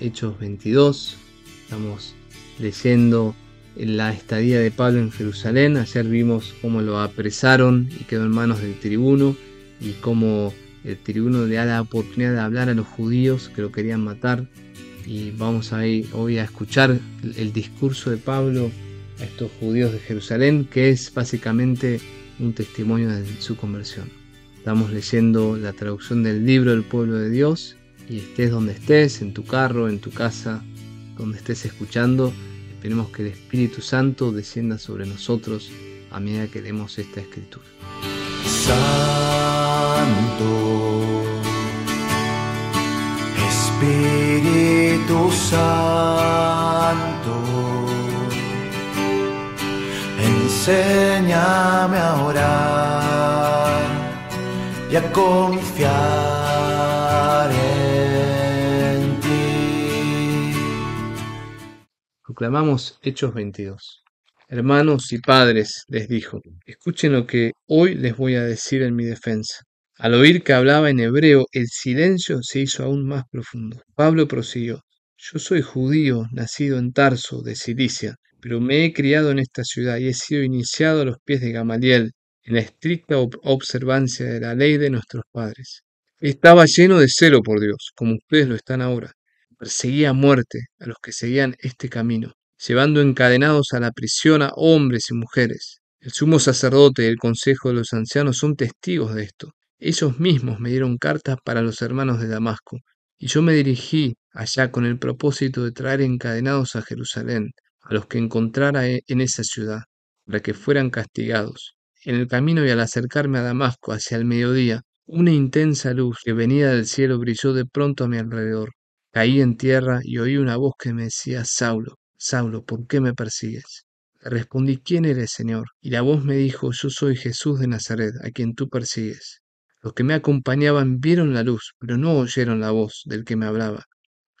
Hechos 22. Estamos leyendo la estadía de Pablo en Jerusalén. Ayer vimos cómo lo apresaron y quedó en manos del tribuno y cómo el tribuno le da la oportunidad de hablar a los judíos que lo querían matar. Y vamos a ir hoy a escuchar el discurso de Pablo a estos judíos de Jerusalén, que es básicamente un testimonio de su conversión. Estamos leyendo la traducción del libro del pueblo de Dios y estés donde estés, en tu carro, en tu casa, donde estés escuchando, esperemos que el Espíritu Santo descienda sobre nosotros a medida que leemos esta escritura. Santo, Espíritu Santo, enséñame a orar y a confiar Proclamamos Hechos 22. Hermanos y padres, les dijo, escuchen lo que hoy les voy a decir en mi defensa. Al oír que hablaba en hebreo, el silencio se hizo aún más profundo. Pablo prosiguió, yo soy judío, nacido en Tarso, de Cilicia, pero me he criado en esta ciudad y he sido iniciado a los pies de Gamaliel, en la estricta observancia de la ley de nuestros padres. Estaba lleno de celo por Dios, como ustedes lo están ahora perseguía a muerte a los que seguían este camino, llevando encadenados a la prisión a hombres y mujeres. El sumo sacerdote y el consejo de los ancianos son testigos de esto. Ellos mismos me dieron cartas para los hermanos de Damasco, y yo me dirigí allá con el propósito de traer encadenados a Jerusalén a los que encontrara e-, en esa ciudad, para que fueran castigados. En el camino y al acercarme a Damasco hacia el mediodía, una intensa luz que venía del cielo brilló de pronto a mi alrededor. Caí en tierra y oí una voz que me decía, Saulo, Saulo, ¿por qué me persigues? Le respondí, ¿quién eres, Señor? Y la voz me dijo, yo soy Jesús de Nazaret, a quien tú persigues. Los que me acompañaban vieron la luz, pero no oyeron la voz del que me hablaba.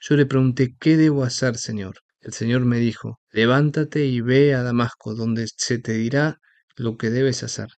Yo le pregunté, ¿qué debo hacer, Señor? El Señor me dijo, levántate y ve a Damasco, donde se te dirá lo que debes hacer.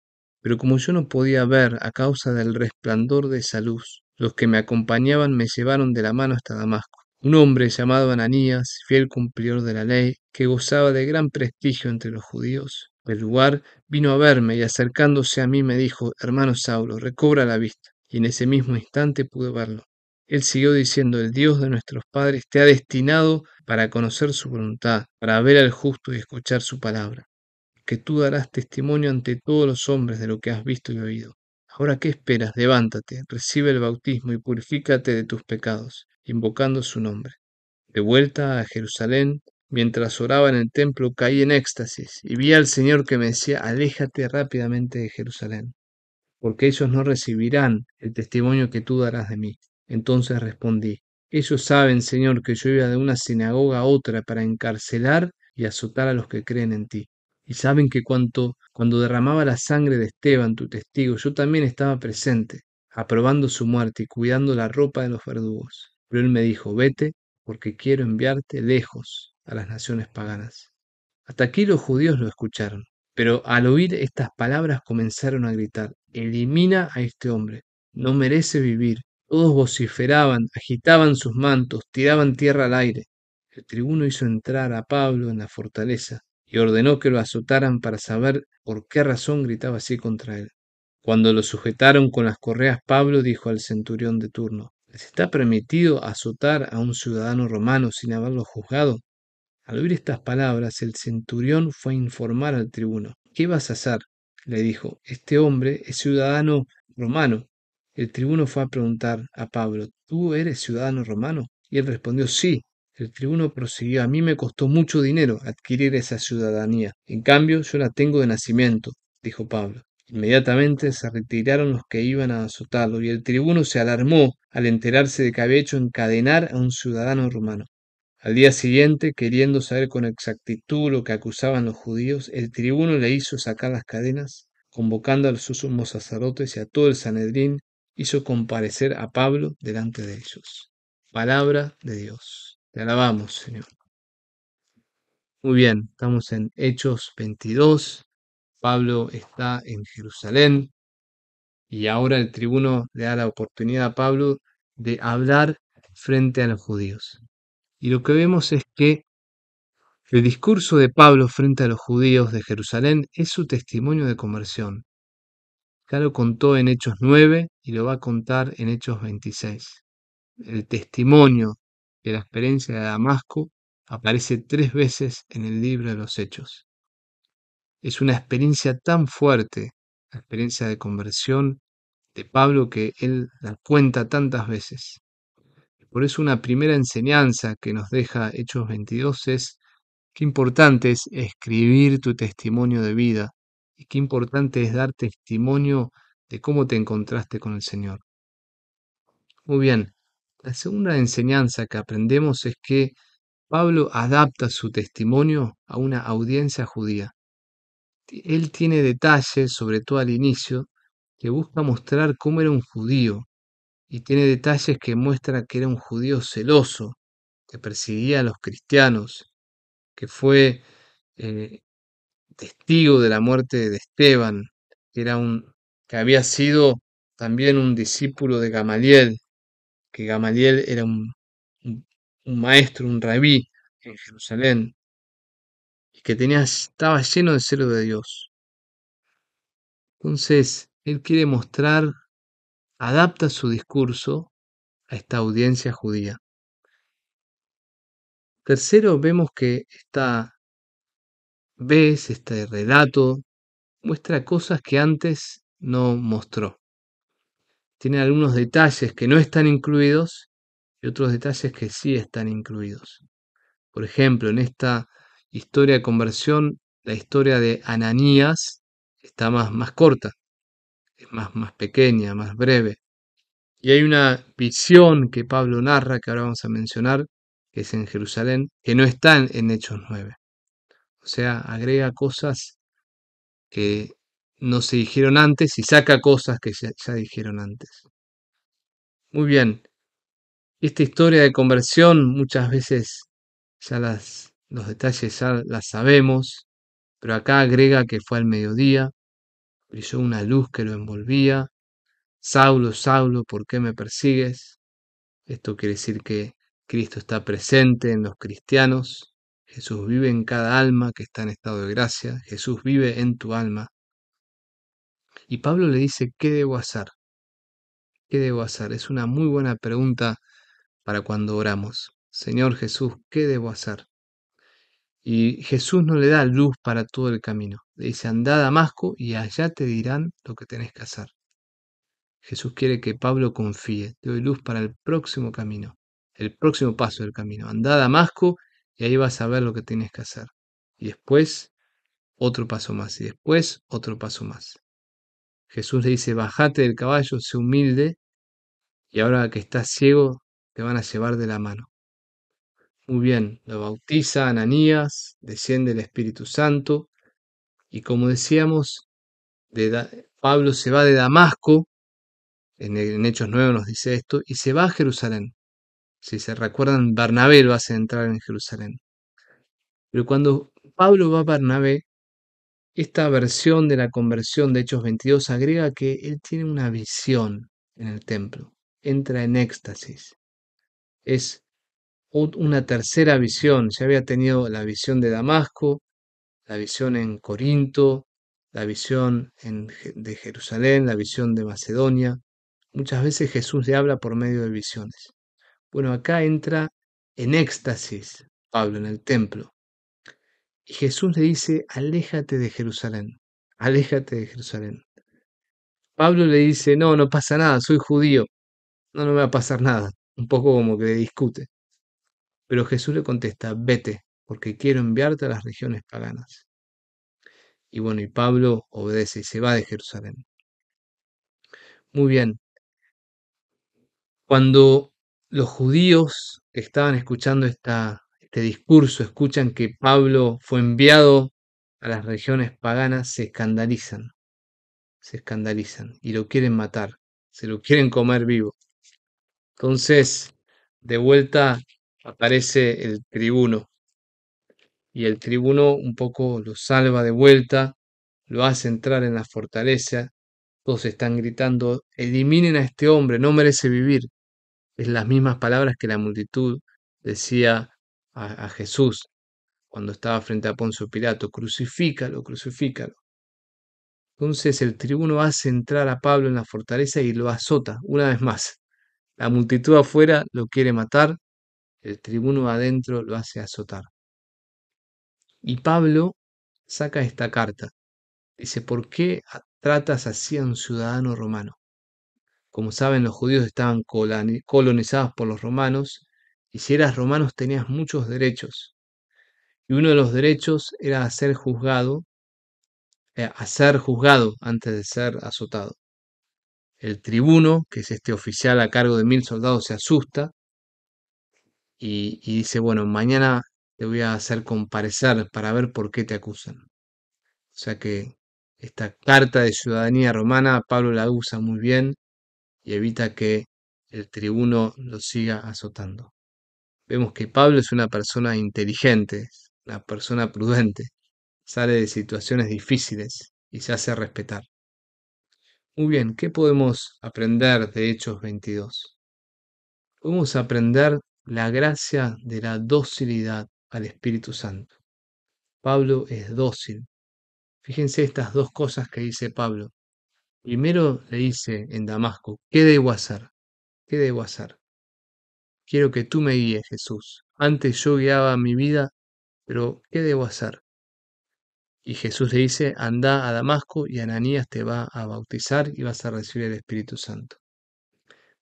Pero como yo no podía ver a causa del resplandor de esa luz, los que me acompañaban me llevaron de la mano hasta Damasco. Un hombre llamado Ananías, fiel cumplidor de la ley, que gozaba de gran prestigio entre los judíos, del lugar vino a verme y acercándose a mí me dijo, hermano Saulo, recobra la vista. Y en ese mismo instante pude verlo. Él siguió diciendo, el Dios de nuestros padres te ha destinado para conocer su voluntad, para ver al justo y escuchar su palabra, que tú darás testimonio ante todos los hombres de lo que has visto y oído. Ahora, ¿qué esperas? Levántate, recibe el bautismo y purifícate de tus pecados, invocando su nombre. De vuelta a Jerusalén, mientras oraba en el templo, caí en éxtasis y vi al Señor que me decía, aléjate rápidamente de Jerusalén, porque ellos no recibirán el testimonio que tú darás de mí. Entonces respondí, ellos saben, Señor, que yo iba de una sinagoga a otra para encarcelar y azotar a los que creen en ti. Y saben que cuanto, cuando derramaba la sangre de Esteban, tu testigo, yo también estaba presente, aprobando su muerte y cuidando la ropa de los verdugos. Pero él me dijo, vete, porque quiero enviarte lejos a las naciones paganas. Hasta aquí los judíos lo escucharon, pero al oír estas palabras comenzaron a gritar, elimina a este hombre, no merece vivir. Todos vociferaban, agitaban sus mantos, tiraban tierra al aire. El tribuno hizo entrar a Pablo en la fortaleza y ordenó que lo azotaran para saber por qué razón gritaba así contra él. Cuando lo sujetaron con las correas, Pablo dijo al centurión de turno, ¿les está permitido azotar a un ciudadano romano sin haberlo juzgado? Al oír estas palabras, el centurión fue a informar al tribuno. ¿Qué vas a hacer? le dijo. Este hombre es ciudadano romano. El tribuno fue a preguntar a Pablo, ¿tú eres ciudadano romano? Y él respondió, sí. El tribuno prosiguió, a mí me costó mucho dinero adquirir esa ciudadanía. En cambio, yo la tengo de nacimiento, dijo Pablo. Inmediatamente se retiraron los que iban a azotarlo, y el tribuno se alarmó al enterarse de que había hecho encadenar a un ciudadano romano. Al día siguiente, queriendo saber con exactitud lo que acusaban los judíos, el tribuno le hizo sacar las cadenas, convocando a los sumos sacerdotes y a todo el Sanedrín, hizo comparecer a Pablo delante de ellos. Palabra de Dios alabamos, Señor. Muy bien, estamos en Hechos 22. Pablo está en Jerusalén y ahora el tribuno le da la oportunidad a Pablo de hablar frente a los judíos. Y lo que vemos es que el discurso de Pablo frente a los judíos de Jerusalén es su testimonio de conversión. Ya lo contó en Hechos 9 y lo va a contar en Hechos 26. El testimonio la experiencia de Damasco aparece tres veces en el libro de los Hechos. Es una experiencia tan fuerte, la experiencia de conversión de Pablo, que él la cuenta tantas veces. Por eso una primera enseñanza que nos deja Hechos 22 es qué importante es escribir tu testimonio de vida y qué importante es dar testimonio de cómo te encontraste con el Señor. Muy bien, la segunda enseñanza que aprendemos es que Pablo adapta su testimonio a una audiencia judía. Él tiene detalles, sobre todo al inicio, que busca mostrar cómo era un judío, y tiene detalles que muestran que era un judío celoso, que perseguía a los cristianos, que fue eh, testigo de la muerte de Esteban, que había sido también un discípulo de Gamaliel, que Gamaliel era un, maestro, un rabí en Jerusalén, y que tenía, estaba lleno de celo de Dios. Entonces, él quiere mostrar, adapta su discurso a esta audiencia judía. Tercero, vemos que esta vez, este relato, muestra cosas que antes no mostró tiene algunos detalles que no están incluidos y otros detalles que sí están incluidos. Por ejemplo, en esta historia de conversión, la historia de Ananías está más, más corta, es más, más pequeña, más breve. Y hay una visión que Pablo narra, que ahora vamos a mencionar, que es en Jerusalén, que no está en Hechos 9. O sea, agrega cosas que no se dijeron antes y saca cosas que ya, dijeron antes. Muy bien, esta historia de conversión muchas veces ya las, los detalles ya las sabemos, pero acá agrega que fue al mediodía, brilló una luz que lo envolvía, Saulo, Saulo, ¿por qué me persigues? Esto quiere decir que Cristo está presente en los cristianos, Jesús vive en cada alma que está en estado de gracia, Jesús vive en tu alma, y Pablo le dice, ¿qué debo hacer? ¿Qué debo hacer? Es una muy buena pregunta para cuando oramos. Señor Jesús, ¿qué debo hacer? Y Jesús no le da luz para todo el camino. Le dice, anda a Damasco y allá te dirán lo que tenés que hacer. Jesús quiere que Pablo confíe. Te doy luz para el próximo camino, el próximo paso del camino. Anda a Damasco y ahí vas a ver lo que tienes que hacer. Y después, otro paso más. Y después, otro paso más. Jesús le dice, bájate del caballo, sé humilde, y ahora que estás ciego, te van a llevar de la mano. Muy bien, lo bautiza Ananías, desciende el Espíritu Santo, y como decíamos, Pablo se va de Damasco, en, Hechos 9 nos dice esto, y se va a Jerusalén. Si se recuerdan, Barnabé lo hace entrar en Jerusalén. Pero cuando Pablo va a Bernabé, esta versión de la conversión de Hechos 22 agrega que él tiene una visión en el templo, entra en éxtasis. Es una tercera visión, ya había tenido la visión de Damasco, la visión en Corinto, la visión de Jerusalén, la visión de Macedonia. Muchas veces Jesús le habla por medio de visiones. Bueno, acá entra en éxtasis Pablo en el templo. Y Jesús le dice, aléjate de Jerusalén, aléjate de Jerusalén. Pablo le dice, no, no pasa nada, soy judío, no, no me va a pasar nada. Un poco como que discute. Pero Jesús le contesta, vete, porque quiero enviarte a las regiones paganas. Y bueno, y Pablo obedece y se va de Jerusalén. Muy bien. Cuando los judíos que estaban escuchando esta este discurso, escuchan que Pablo fue enviado a las regiones paganas, se escandalizan, se escandalizan y lo quieren matar, se lo quieren comer vivo. Entonces, de vuelta aparece el tribuno y el tribuno un poco lo salva de vuelta, lo hace entrar en la fortaleza. Todos están gritando, eliminen a este hombre, no merece vivir. Es las mismas palabras que la multitud decía a, Jesús cuando estaba frente a Poncio Pilato, crucifícalo, crucifícalo. Entonces el tribuno hace entrar a Pablo en la fortaleza y lo azota una vez más. La multitud afuera lo quiere matar, el tribuno adentro lo hace azotar. Y Pablo saca esta carta. Dice, ¿por qué tratas así a un ciudadano romano? Como saben, los judíos estaban colonizados por los romanos y si eras romano tenías muchos derechos. Y uno de los derechos era ser juzgado, eh, a ser juzgado antes de ser azotado. El tribuno, que es este oficial a cargo de mil soldados, se asusta y dice, bueno, mañana te voy a hacer comparecer para ver por qué te acusan. O sea que esta carta de ciudadanía romana Pablo la usa muy bien y evita que el tribuno lo siga azotando. Vemos que Pablo es una persona inteligente, una persona prudente, sale de situaciones difíciles y se hace respetar. Muy bien, ¿qué podemos aprender de Hechos 22? Podemos aprender la gracia de la docilidad al Espíritu Santo. Pablo es dócil. Fíjense estas dos cosas que dice Pablo. Primero le dice en Damasco, ¿qué debo hacer? ¿Qué debo hacer? Quiero que tú me guíes, Jesús. Antes yo guiaba mi vida, pero ¿qué debo hacer? Y Jesús le dice, anda a Damasco y Ananías te va a bautizar y vas a recibir el Espíritu Santo.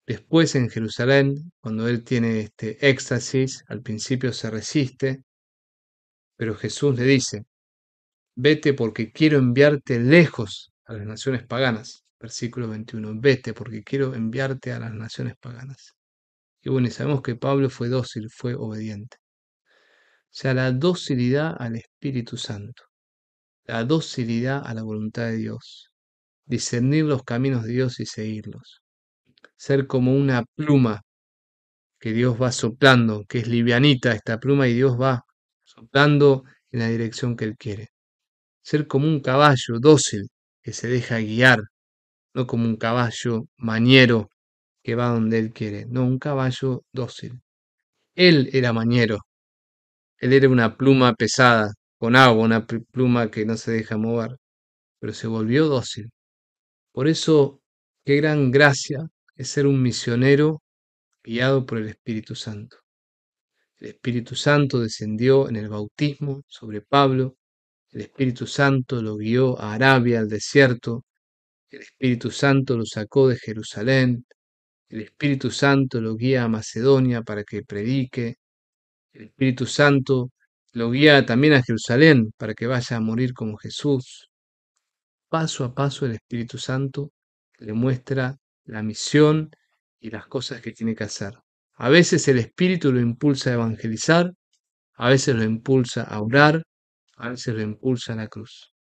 Después en Jerusalén, cuando él tiene este éxtasis, al principio se resiste, pero Jesús le dice, vete porque quiero enviarte lejos a las naciones paganas. Versículo 21, vete porque quiero enviarte a las naciones paganas. Y bueno, sabemos que Pablo fue dócil, fue obediente. O sea, la docilidad al Espíritu Santo, la docilidad a la voluntad de Dios, discernir los caminos de Dios y seguirlos, ser como una pluma que Dios va soplando, que es livianita esta pluma y Dios va soplando en la dirección que Él quiere. Ser como un caballo dócil que se deja guiar, no como un caballo mañero que va donde Él quiere, no un caballo dócil. Él era mañero, Él era una pluma pesada, con agua, una pluma que no se deja mover, pero se volvió dócil. Por eso, qué gran gracia es ser un misionero guiado por el Espíritu Santo. El Espíritu Santo descendió en el bautismo sobre Pablo, el Espíritu Santo lo guió a Arabia, al desierto, el Espíritu Santo lo sacó de Jerusalén, el Espíritu Santo lo guía a Macedonia para que predique. El Espíritu Santo lo guía también a Jerusalén para que vaya a morir como Jesús. Paso a paso el Espíritu Santo le muestra la misión y las cosas que tiene que hacer. A veces el Espíritu lo impulsa a evangelizar, a veces lo impulsa a orar, a veces lo impulsa a la cruz.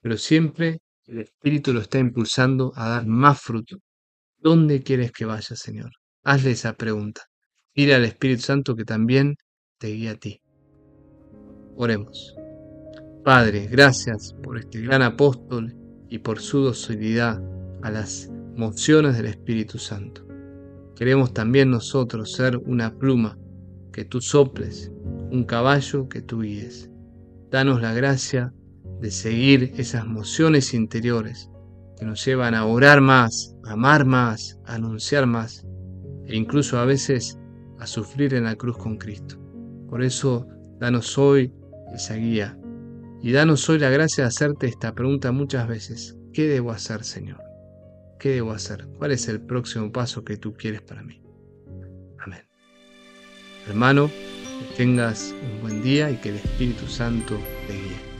Pero siempre el Espíritu lo está impulsando a dar más fruto, ¿Dónde quieres que vaya, Señor? Hazle esa pregunta. Dile al Espíritu Santo que también te guíe a ti. Oremos. Padre, gracias por este gran apóstol y por su docilidad a las mociones del Espíritu Santo. Queremos también nosotros ser una pluma que tú soples, un caballo que tú guíes. Danos la gracia de seguir esas mociones interiores que nos llevan a orar más, a amar más, a anunciar más e incluso a veces a sufrir en la cruz con Cristo. Por eso, danos hoy esa guía y danos hoy la gracia de hacerte esta pregunta muchas veces. ¿Qué debo hacer, Señor? ¿Qué debo hacer? ¿Cuál es el próximo paso que tú quieres para mí? Amén. Hermano, que tengas un buen día y que el Espíritu Santo te guíe.